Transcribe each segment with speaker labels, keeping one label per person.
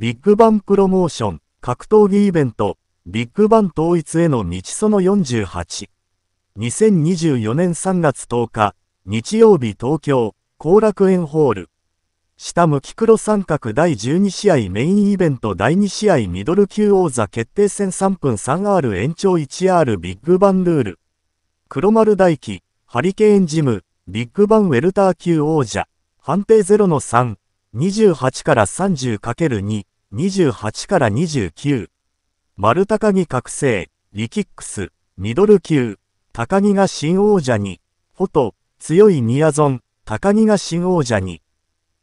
Speaker 1: ビッグバンプロモーション、格闘技イベント、ビッグバン統一への道その48。2024年3月10日、日曜日東京、後楽園ホール。下向き黒三角第12試合メインイベント第2試合ミドル級王座決定戦3分 3R 延長 1R ビッグバンルール。黒丸大輝、ハリケーンジム、ビッグバンウェルター級王者、判定0の3、28から 30×2、28から29。丸高木覚醒、リキックス、ミドル級、高木が新王者に、フォト、強いニアゾン、高木が新王者に。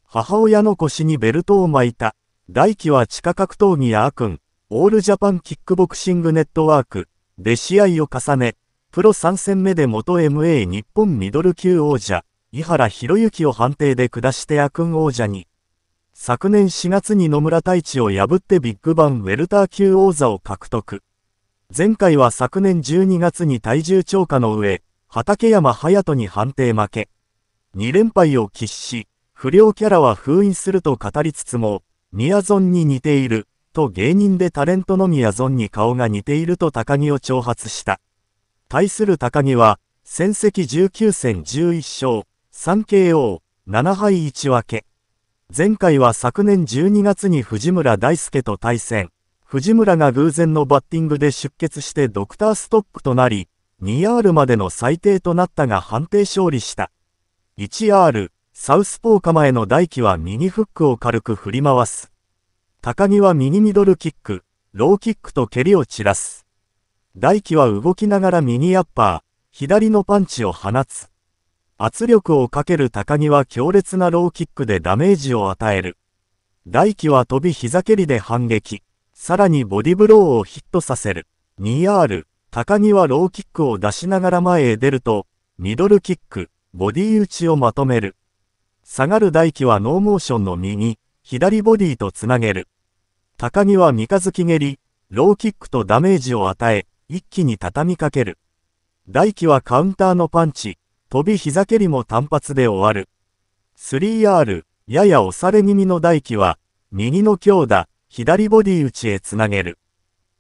Speaker 1: 母親の腰にベルトを巻いた。大輝は地下格闘技やアクン、オールジャパンキックボクシングネットワーク、で試合を重ね、プロ3戦目で元 MA 日本ミドル級王者、井原博之を判定で下してアクン王者に。昨年4月に野村太一を破ってビッグバンウェルター級王座を獲得。前回は昨年12月に体重超過の上、畠山隼人に判定負け。2連敗を喫し、不良キャラは封印すると語りつつも、ニアゾンに似ている、と芸人でタレントのみやゾンに顔が似ていると高木を挑発した。対する高木は、戦績19戦11勝、3KO、7敗1分け。前回は昨年12月に藤村大輔と対戦。藤村が偶然のバッティングで出血してドクターストップとなり、2R までの最低となったが判定勝利した。1R、サウスポー構えの大輝は右フックを軽く振り回す。高木は右ミドルキック、ローキックと蹴りを散らす。大輝は動きながら右アッパー、左のパンチを放つ。圧力をかける高木は強烈なローキックでダメージを与える。大輝は飛び膝蹴りで反撃。さらにボディブローをヒットさせる。2R、高木はローキックを出しながら前へ出ると、ミドルキック、ボディ打ちをまとめる。下がる大輝はノーモーションの右、左ボディとつなげる。高木は三日月蹴り、ローキックとダメージを与え、一気に畳みかける。大輝はカウンターのパンチ、飛び膝蹴りも単発で終わる。3R、やや押され気味の大輝は、右の強打、左ボディ打ちへつなげる。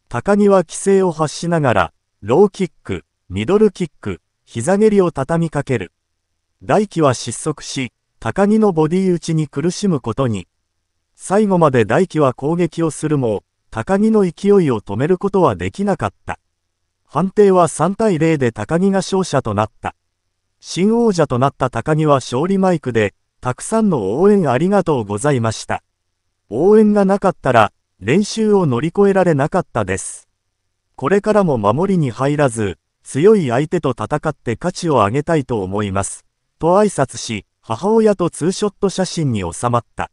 Speaker 1: 高木は規制を発しながら、ローキック、ミドルキック、膝蹴りを畳みかける。大輝は失速し、高木のボディ打ちに苦しむことに。最後まで大輝は攻撃をするも、高木の勢いを止めることはできなかった。判定は3対0で高木が勝者となった。新王者となった高木は勝利マイクで、たくさんの応援ありがとうございました。応援がなかったら、練習を乗り越えられなかったです。これからも守りに入らず、強い相手と戦って価値を上げたいと思います。と挨拶し、母親とツーショット写真に収まった。